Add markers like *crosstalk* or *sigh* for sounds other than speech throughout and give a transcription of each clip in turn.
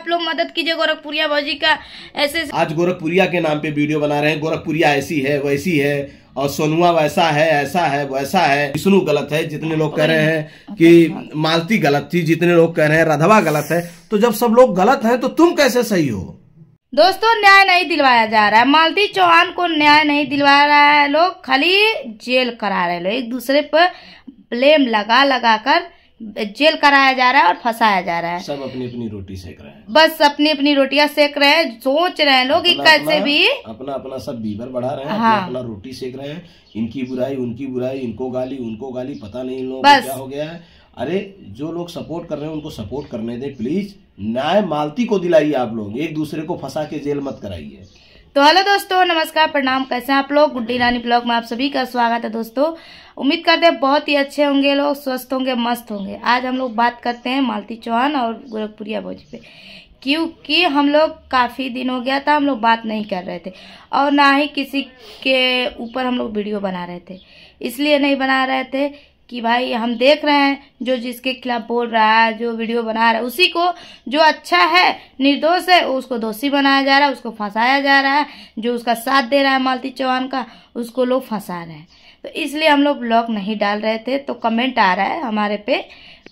आप लोग मदद कीजिए गोरखपुरिया भाजी का ऐसे आज गोरखपुरिया के नाम पे वीडियो बना रहे हैं गोरखपुरिया ऐसी है वैसी है और सोनुआ वैसा है ऐसा है वैसा है विष्णु गलत है जितने लोग कह रहे हैं कि मालती गलत थी जितने लोग कह रहे हैं राधवा गलत है तो जब सब लोग गलत हैं तो तुम कैसे सही हो दोस्तों न्याय नहीं दिलवाया जा रहा है मालती चौहान को न्याय नहीं दिलवा रहा है लोग खाली जेल करा रहे लोग एक दूसरे पर ब्लेम लगा लगा कर जेल कराया जा रहा है और फंसाया जा रहा है सब अपनी अपनी रोटी सेक रहे हैं बस अपनी अपनी रोटियां सेक रहे हैं सोच रहे हैं लोग कैसे भी अपना अपना सब बीवर बढ़ा रहे हैं हाँ। अपना रोटी सेक रहे हैं इनकी बुराई उनकी बुराई इनको गाली उनको गाली पता नहीं लोग क्या हो गया है अरे जो लोग सपोर्ट कर रहे हैं उनको सपोर्ट करने दे प्लीज न्याय मालती को दिलाइए आप लोग एक दूसरे को फंसा के जेल मत कराइए तो हेलो दोस्तों नमस्कार प्रणाम कैसे हैं आप लोग गुड्डी रानी ब्लॉग में आप सभी का स्वागत है दोस्तों उम्मीद करते हैं बहुत ही अच्छे होंगे लोग स्वस्थ होंगे मस्त होंगे आज हम लोग बात करते हैं मालती चौहान और गोरखपुरिया भोज पे क्योंकि हम लोग काफ़ी दिन हो गया था हम लोग बात नहीं कर रहे थे और ना ही किसी के ऊपर हम लोग वीडियो बना रहे थे इसलिए नहीं बना रहे थे कि भाई हम देख रहे हैं जो जिसके खिलाफ बोल रहा है जो वीडियो बना रहा है उसी को जो अच्छा है निर्दोष है उसको दोषी बनाया जा रहा है उसको फंसाया जा रहा है जो उसका साथ दे रहा है मालती चौहान का उसको लोग फंसा रहे हैं तो इसलिए हम लोग ब्लॉग नहीं डाल रहे थे तो कमेंट आ रहा है हमारे पे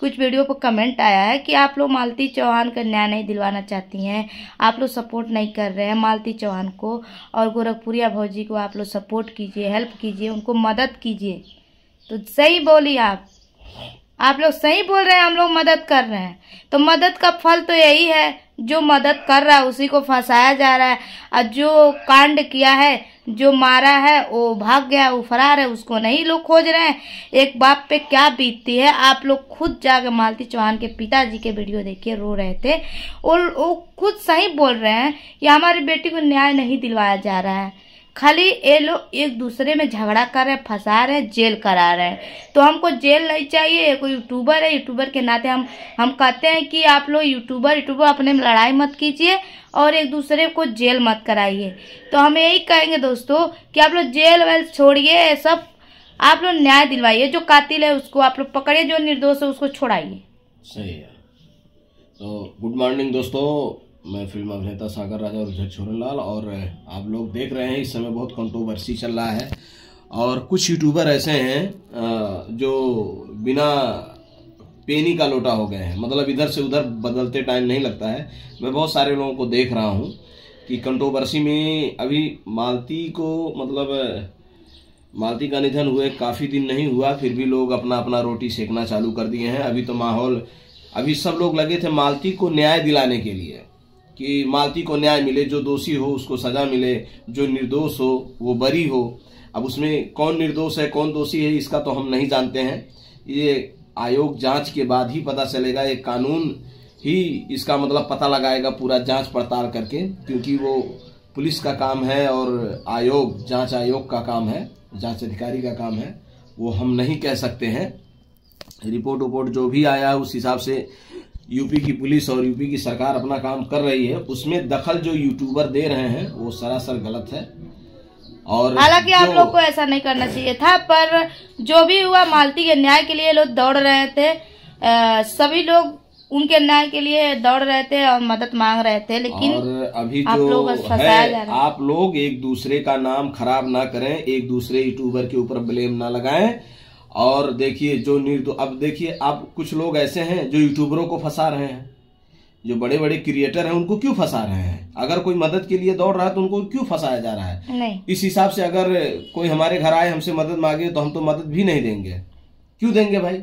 कुछ वीडियो पर कमेंट आया है कि आप लोग मालती चौहान का न्याय नहीं दिलवाना चाहती हैं आप लोग सपोर्ट नहीं कर रहे हैं मालती चौहान को और गोरखपुरिया भाजी को आप लोग सपोर्ट कीजिए हेल्प कीजिए उनको मदद कीजिए तो सही बोली आप आप लोग सही बोल रहे हैं हम लोग मदद कर रहे हैं तो मदद का फल तो यही है जो मदद कर रहा है उसी को फंसाया जा रहा है और जो कांड किया है जो मारा है वो भाग गया वो फरार है उसको नहीं लोग खोज रहे हैं एक बाप पे क्या बीतती है आप लोग खुद जाके मालती चौहान के पिताजी के वीडियो देखिए रो रहे थे और वो खुद सही बोल रहे हैं कि हमारी बेटी को न्याय नहीं दिलवाया जा रहा है खाली ये लोग एक दूसरे में झगड़ा कर रहे हैं फंसा रहे हैं जेल करा रहे हैं तो हमको जेल नहीं चाहिए कोई यूट्यूबर है यूट्यूबर के नाते हम हम कहते हैं कि आप लोग यूट्यूबर यूट्यूबर अपने में लड़ाई मत कीजिए और एक दूसरे को जेल मत कराइए तो हम यही कहेंगे दोस्तों कि आप लोग जेल वेल छोड़िए सब आप लोग न्याय दिलवाइए जो कातिल है उसको आप लोग पकड़िए जो निर्दोष है उसको छोड़ाइए सही है तो गुड मॉर्निंग दोस्तों मैं फिल्म अभिनेता सागर राजा और जय छोरन लाल और आप लोग देख रहे हैं इस समय बहुत कंट्रोवर्सी चल रहा है और कुछ यूट्यूबर ऐसे हैं जो बिना पेनी का लोटा हो गए हैं मतलब इधर से उधर बदलते टाइम नहीं लगता है मैं बहुत सारे लोगों को देख रहा हूँ कि कंट्रोवर्सी में अभी मालती को मतलब मालती का निधन हुए काफ़ी दिन नहीं हुआ फिर भी लोग अपना अपना रोटी सेकना चालू कर दिए हैं अभी तो माहौल अभी सब लोग लगे थे मालती को न्याय दिलाने के लिए कि मालती को न्याय मिले जो दोषी हो उसको सजा मिले जो निर्दोष हो वो बरी हो अब उसमें कौन निर्दोष है कौन दोषी है इसका तो हम नहीं जानते हैं ये आयोग जांच के बाद ही पता चलेगा ये कानून ही इसका मतलब पता लगाएगा पूरा जांच पड़ताल करके क्योंकि वो पुलिस का काम है और आयोग जांच आयोग का काम है जांच अधिकारी का काम है वो हम नहीं कह सकते हैं रिपोर्ट उपोर्ट जो भी आया उस हिसाब से यूपी की पुलिस और यूपी की सरकार अपना काम कर रही है उसमें दखल जो यूट्यूबर दे रहे हैं वो सरासर गलत है और हालांकि आप लोग को ऐसा नहीं करना चाहिए था पर जो भी हुआ मालती के न्याय के लिए लोग दौड़ रहे थे आ, सभी लोग उनके न्याय के लिए दौड़ रहे थे और मदद मांग रहे थे लेकिन और अभी जो आप लोग है, आप लोग एक दूसरे का नाम खराब ना करें एक दूसरे यूट्यूबर के ऊपर ब्लेम ना लगाएं और देखिए जो निर्दो अब देखिए आप कुछ लोग ऐसे हैं जो यूट्यूबरों को फंसा रहे हैं जो बड़े बड़े क्रिएटर हैं उनको क्यों फंसा रहे हैं अगर कोई मदद के लिए दौड़ रहा है तो उनको क्यों फंसाया जा रहा है नहीं। इस हिसाब से अगर कोई हमारे घर आए हमसे मदद मांगे तो हम तो मदद भी नहीं देंगे क्यों देंगे भाई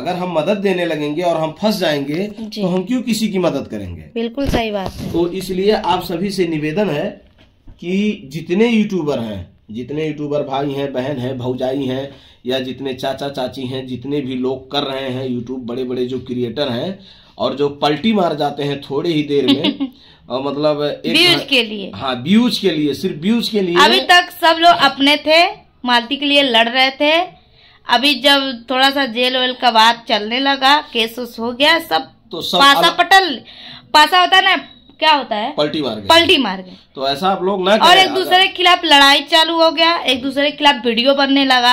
अगर हम मदद देने लगेंगे और हम फंस जाएंगे तो हम क्यों किसी की मदद करेंगे बिल्कुल सही बात तो इसलिए आप सभी से निवेदन है कि जितने यूट्यूबर हैं जितने यूट्यूबर भाई हैं बहन हैं भौजाई हैं या जितने चाचा चाची हैं जितने भी लोग कर रहे हैं यूट्यूब बड़े बड़े जो क्रिएटर हैं और जो पलटी मार जाते हैं थोड़ी ही देर में और *laughs* मतलब एक व्यूज के लिए हाँ व्यूज के लिए सिर्फ व्यूज के लिए अभी तक सब लोग अपने थे मालती के लिए लड़ रहे थे अभी जब थोड़ा सा जेल वेल का बात चलने लगा केस हो गया सब तो सब पासा अल... पटल पासा होता है ना क्या होता है पलटी मार गए पलटी मार गए तो ऐसा आप लोग ना और एक दूसरे के खिलाफ लड़ाई चालू हो गया एक दूसरे के खिलाफ वीडियो बनने लगा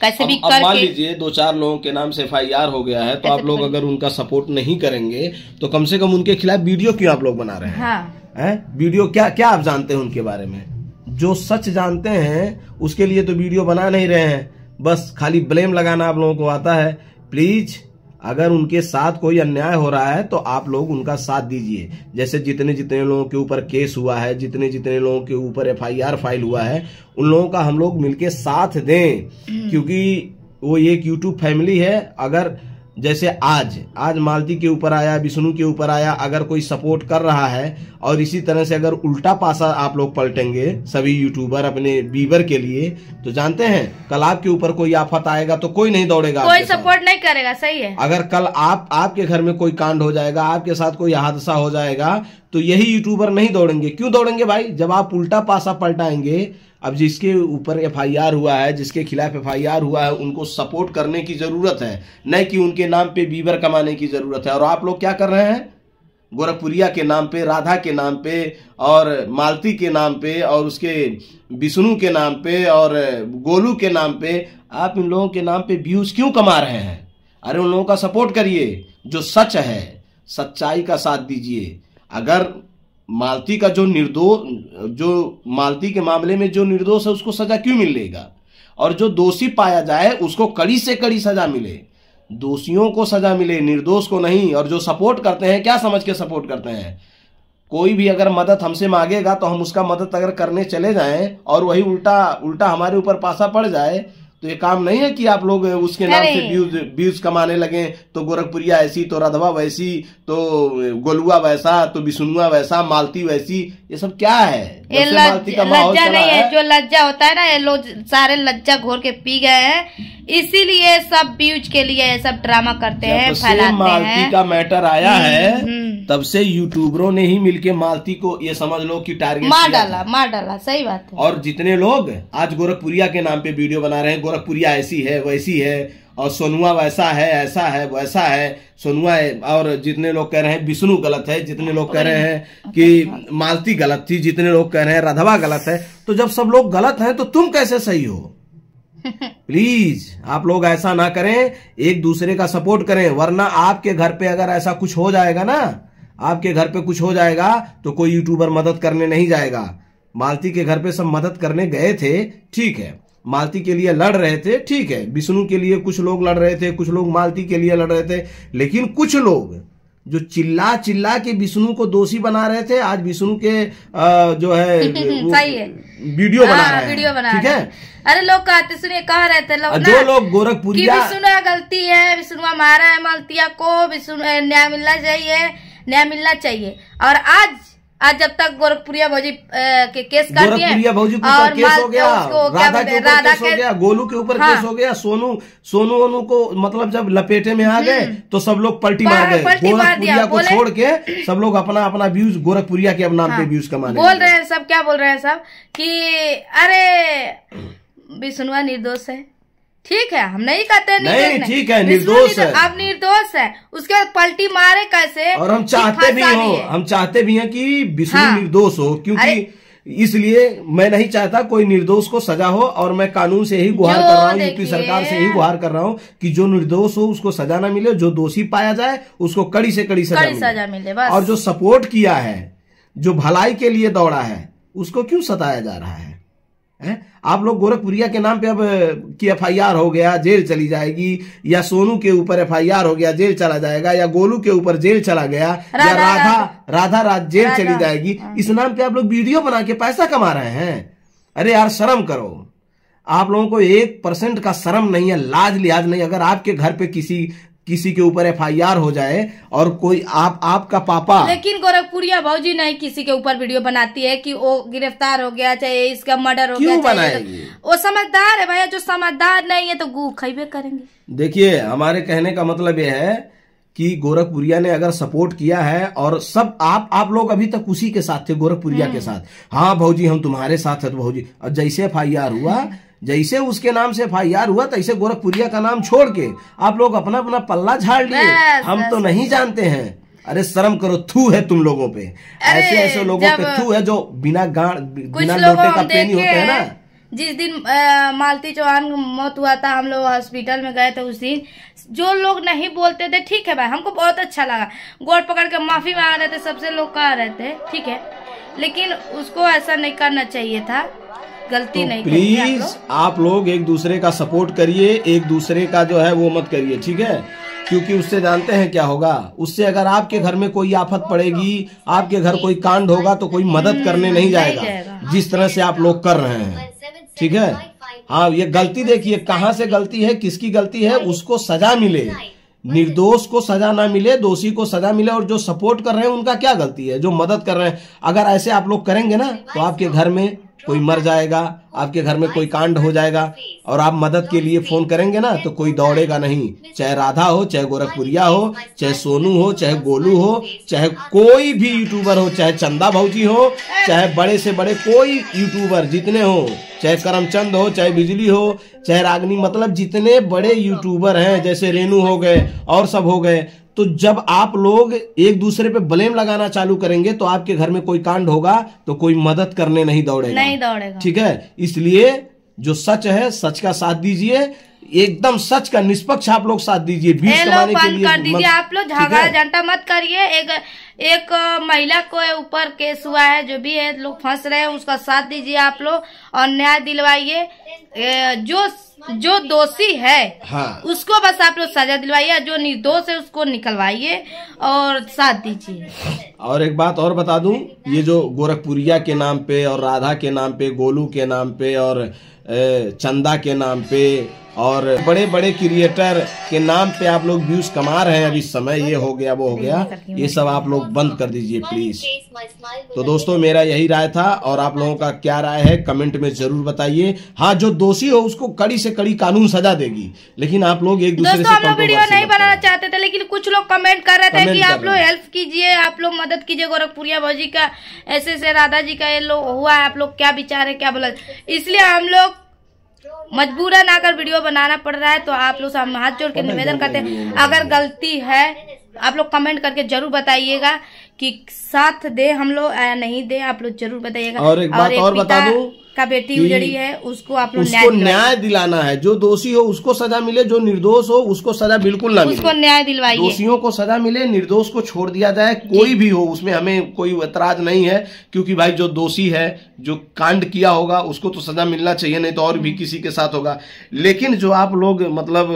कैसे भी अब मान लीजिए दो चार लोगों के नाम से एफ हो गया है तो आप लोग तो- अगर उनका सपोर्ट नहीं करेंगे तो कम से कम उनके खिलाफ वीडियो क्यों आप लोग बना रहे हैं हाँ। है? वीडियो क्या क्या आप जानते हैं उनके बारे में जो सच जानते हैं उसके लिए तो वीडियो बना नहीं रहे हैं बस खाली ब्लेम लगाना आप लोगों को आता है प्लीज अगर उनके साथ कोई अन्याय हो रहा है तो आप लोग उनका साथ दीजिए जैसे जितने जितने लोगों के ऊपर केस हुआ है जितने जितने लोगों के ऊपर एफआईआर फाइल हुआ है उन लोगों का हम लोग मिलके साथ दें हम्म। क्योंकि वो एक यूट्यूब फैमिली है अगर जैसे आज आज मालती के ऊपर आया विष्णु के ऊपर आया अगर कोई सपोर्ट कर रहा है और इसी तरह से अगर उल्टा पासा आप लोग पलटेंगे सभी यूट्यूबर अपने बीवर के लिए तो जानते हैं कल आपके ऊपर कोई आफत आएगा तो कोई नहीं दौड़ेगा कोई सपोर्ट नहीं करेगा सही है अगर कल आप आपके घर में कोई कांड हो जाएगा आपके साथ कोई हादसा हो जाएगा तो यही यूट्यूबर नहीं दौड़ेंगे क्यों दौड़ेंगे भाई जब आप उल्टा पासा पलटाएंगे अब जिसके ऊपर एफआईआर हुआ है जिसके खिलाफ एफआईआर हुआ है उनको सपोर्ट करने की ज़रूरत है न कि उनके नाम पे बीवर कमाने की ज़रूरत है और आप लोग क्या कर रहे हैं गोरखपुरिया के नाम पे राधा के नाम पे और मालती के नाम पे और उसके विष्णु के नाम पे और गोलू के नाम पे आप इन लोगों के नाम पे व्यूज क्यों कमा रहे हैं अरे उन लोगों का सपोर्ट करिए जो सच है सच्चाई का साथ दीजिए अगर मालती का जो निर्दोष जो मालती के मामले में जो निर्दोष है उसको सजा क्यों मिलेगा और जो दोषी पाया जाए उसको कड़ी से कड़ी सजा मिले दोषियों को सजा मिले निर्दोष को नहीं और जो सपोर्ट करते हैं क्या समझ के सपोर्ट करते हैं कोई भी अगर मदद हमसे मांगेगा तो हम उसका मदद अगर करने चले जाएं और वही उल्टा उल्टा हमारे ऊपर पासा पड़ जाए तो ये काम नहीं है कि आप लोग उसके नाम से व्यूज व्यूज कमाने लगे तो गोरखपुरिया ऐसी तो रधवा वैसी तो गोलुआ वैसा तो बिशुनुआ वैसा मालती वैसी ये सब क्या है मालती का लज्जा नहीं है जो लज्जा होता है ना ये लोग सारे लज्जा घोर के पी गए हैं इसीलिए सब व्यूज के लिए सब ड्रामा करते हैं फैलाते हैं मालती का मैटर आया हम्म, है हम्म। तब से यूट्यूबरों ने ही मिलके मालती को ये समझ लो कि टारगेट मार डाला मार डाला सही बात है और जितने लोग आज गोरखपुरिया के नाम पे वीडियो बना रहे हैं गोरखपुरिया ऐसी है वैसी है और सोनुआ वैसा है ऐसा है वैसा है सोनुआ और जितने लोग कह रहे हैं विष्णु गलत है जितने लोग कह रहे हैं कि मालती गलत थी जितने लोग कह रहे हैं राधवा गलत है तो जब सब लोग गलत हैं तो तुम कैसे सही हो *laughs* प्लीज आप लोग ऐसा ना करें एक दूसरे का सपोर्ट करें वरना आपके घर पे अगर ऐसा कुछ हो जाएगा ना आपके घर पे कुछ हो जाएगा तो कोई यूट्यूबर मदद करने नहीं जाएगा मालती के घर पे सब मदद करने गए थे ठीक है मालती के लिए लड़ रहे थे ठीक है विष्णु के लिए कुछ लोग लड़ रहे थे कुछ लोग मालती के लिए लड़ रहे थे लेकिन कुछ लोग जो चिल्ला चिल्ला के विष्णु को दोषी बना रहे थे आज विष्णु के आ, जो है *laughs* सही है वीडियो बना हाँ, रहे हैं वीडियो बना ठीक है अरे लोग कहते सुनिए कह रहे थे लोग जो लोग गोरखपुरी विष्णु गलती है विष्णु मारा है मालतिया को विष्णु न्याय मिलना चाहिए न्याय मिलना चाहिए और आज आज जब तक गोरखपुरिया भौजी के केस का गोरखपुरिया भौजी और केस हो गया राधा के राधा केस हो गया गोलू के ऊपर हाँ। केस हो गया सोनू सोनू ओनू को मतलब जब लपेटे में आ हम्म। गए तो सब लोग पलटी मार गए गोरखपुरिया को छोड़ के सब लोग अपना अपना व्यूज गोरखपुरिया के नाम पे व्यूज हाँ। कमाने बोल रहे हैं सब क्या बोल रहे हैं सब की अरे सुनवा निर्दोष है ठीक है हम नहीं कहते नहीं ठीक है निर्दोष तो है आप निर्दोष है उसके बाद पलटी मारे कैसे और हम चाहते भी हो हम चाहते भी हैं कि विष्णु हाँ। निर्दोष हो क्योंकि इसलिए मैं नहीं चाहता कोई निर्दोष को सजा हो और मैं कानून से ही गुहार कर रहा हूँ यूपी सरकार से ही गुहार कर रहा हूँ कि जो निर्दोष हो उसको सजा ना मिले जो दोषी पाया जाए उसको कड़ी से कड़ी सजा, मिले, सजा और जो सपोर्ट किया है जो भलाई के लिए दौड़ा है उसको क्यों सताया जा रहा है है? आप लोग गोरखपुरिया के नाम पे अब की एफ हो गया जेल चली जाएगी या सोनू के ऊपर एफ हो गया जेल चला जाएगा या गोलू के ऊपर जेल चला गया राधा, या राधा राधा राज जेल चली जाएगी हाँ। इस नाम पे आप लोग वीडियो बना के पैसा कमा रहे हैं अरे यार शर्म करो आप लोगों को एक परसेंट का शर्म नहीं है लाज लिहाज नहीं अगर आपके घर पे किसी किसी के ऊपर एफआईआर हो जाए और कोई आप आपका पापा लेकिन गोरखपुरिया भाजी नहीं किसी के ऊपर वीडियो बनाती है कि वो गिरफ्तार हो गया चाहे इसका मर्डर हो क्यों गया बनाएगी तो- वो समझदार है भैया जो समझदार नहीं है तो गु खेबे करेंगे देखिए हमारे कहने का मतलब ये है कि गोरखपुरिया ने अगर सपोर्ट किया है और सब आप आप लोग अभी तक उसी के साथ थे गोरखपुरिया के हम्म। साथ हाँ भाजी हम तुम्हारे साथ है तो भाजी जैसे एफ हुआ जैसे उसके नाम से एफ हुआ तैसे गोरखपुरिया का नाम छोड़ के आप लोग अपना अपना पल्ला झाड़ लिए हम तो नहीं जानते हैं अरे शर्म करो थू है तुम लोगों पे ऐसे ऐसे लोगों पे थू है जो बिना गाड़ बिना लोटे का पेनी होते हैं ना जिस दिन आ, मालती चौहान मौत हुआ था हम लोग हॉस्पिटल में गए थे उस दिन जो लोग नहीं बोलते थे ठीक है भाई हमको बहुत अच्छा लगा गोड़ पकड़ के माफी मांग रहे थे सबसे लोग कह रहे थे ठीक है लेकिन उसको ऐसा नहीं करना चाहिए था गलती तो नहीं प्लीज आप लोग? आप लोग एक दूसरे का सपोर्ट करिए एक दूसरे का जो है वो मत करिए ठीक है क्योंकि उससे जानते हैं क्या होगा उससे अगर आपके घर में कोई आफत पड़ेगी आपके घर कोई कांड होगा तो कोई मदद हम्म, करने नहीं जाएगा जिस तरह से आप लोग कर रहे हैं ठीक है हाँ ये गलती देखिए कहाँ से गलती है किसकी गलती है उसको सजा मिले निर्दोष को सजा ना मिले दोषी को सजा मिले और जो सपोर्ट कर रहे हैं उनका क्या गलती है जो मदद कर रहे हैं अगर ऐसे आप लोग करेंगे ना तो आपके घर में कोई मर जाएगा आपके घर में कोई कांड हो जाएगा और आप मदद के लिए फोन करेंगे ना तो कोई दौड़ेगा नहीं चाहे राधा हो चाहे गोरखपुरिया हो चाहे सोनू हो चाहे गोलू हो चाहे कोई भी यूट्यूबर हो चाहे चंदा भाजी हो चाहे बड़े से बड़े कोई यूट्यूबर जितने हो चाहे करमचंद हो चाहे बिजली हो चाहे रागनी मतलब जितने बड़े यूट्यूबर हैं जैसे रेनू हो गए और सब हो गए तो जब आप लोग एक दूसरे पे ब्लेम लगाना चालू करेंगे तो आपके घर में कोई कांड होगा तो कोई मदद करने नहीं दौड़ेगा नहीं दौड़ेगा ठीक है इसलिए जो सच है सच का साथ दीजिए एकदम सच का निष्पक्ष आप लोग साथ दीजिए कर दीजिए आप लोग झगड़ा झंटा मत करिए एक एक महिला को ऊपर केस हुआ है जो भी है लोग फंस रहे हैं उसका साथ दीजिए आप लोग और न्याय दिलवाइए जो जो दोषी है हाँ। उसको बस आप लोग सजा दिलवाइए जो निर्दोष है उसको निकलवाइए और साथ दीजिए और एक बात और बता दूं ये जो गोरखपुरिया के नाम पे और राधा के नाम पे गोलू के नाम पे और चंदा के नाम पे और बड़े बड़े क्रिएटर के नाम पे आप लोग व्यूज कमा रहे हैं अभी समय ये हो गया वो हो गया ये सब आप लोग बंद कर दीजिए प्लीज तो दोस्तों मेरा यही राय था और आप लोगों का क्या राय है कमेंट में जरूर बताइए हाँ जो दोषी हो उसको कड़ी से कड़ी कानून सजा देगी लेकिन आप लोग एक दूसरे से लो वीडियो नहीं बनाना चाहते थे लेकिन कुछ लोग कमेंट कर रहे थे कि आप लोग हेल्प कीजिए आप लोग मदद कीजिए गोरखपुरिया भाजी का ऐसे ऐसे राधा जी का ये लोग हुआ है आप लोग क्या विचार है क्या बोला इसलिए हम लोग मजबूरन आकर वीडियो बनाना पड़ रहा है तो आप लोग हाथ जोड़ के निवेदन करते हैं अगर गलती है आप लोग कमेंट करके जरूर बताइएगा कि साथ दे हम लोग या नहीं दे आप लोग जरूर बताइएगा और एक बात और, एक और बता दो का बेटी उजड़ी है उसको आप लोग उसको न्याय दिलाना है जो दोषी हो उसको सजा मिले जो निर्दोष हो उसको सजा बिल्कुल ना उसको मिले। न्याय दिलवाइए दोषियों को सजा मिले निर्दोष को छोड़ दिया जाए कोई भी हो उसमें हमें कोई एतराज नहीं है क्योंकि भाई जो दोषी है जो कांड किया होगा उसको तो सजा मिलना चाहिए नहीं तो और भी हम्म। किसी के साथ होगा लेकिन जो आप लोग मतलब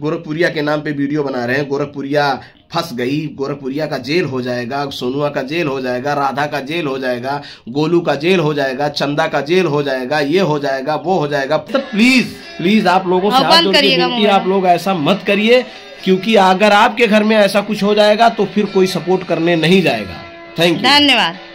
गोरखपुरिया के नाम पे वीडियो बना रहे हैं गोरखपुरिया फंस गई गोरखपुरिया का जेल हो जाएगा सोनुआ का जेल हो जाएगा राधा का जेल हो जाएगा गोलू का जेल हो जाएगा चंदा का जेल हो जाएगा ये हो जाएगा वो हो जाएगा तो प्लीज प्लीज आप लोगों से हाथ जोड़ आप लोग ऐसा मत करिए क्योंकि अगर आपके घर में ऐसा कुछ हो जाएगा तो फिर कोई सपोर्ट करने नहीं जाएगा थैंक यू धन्यवाद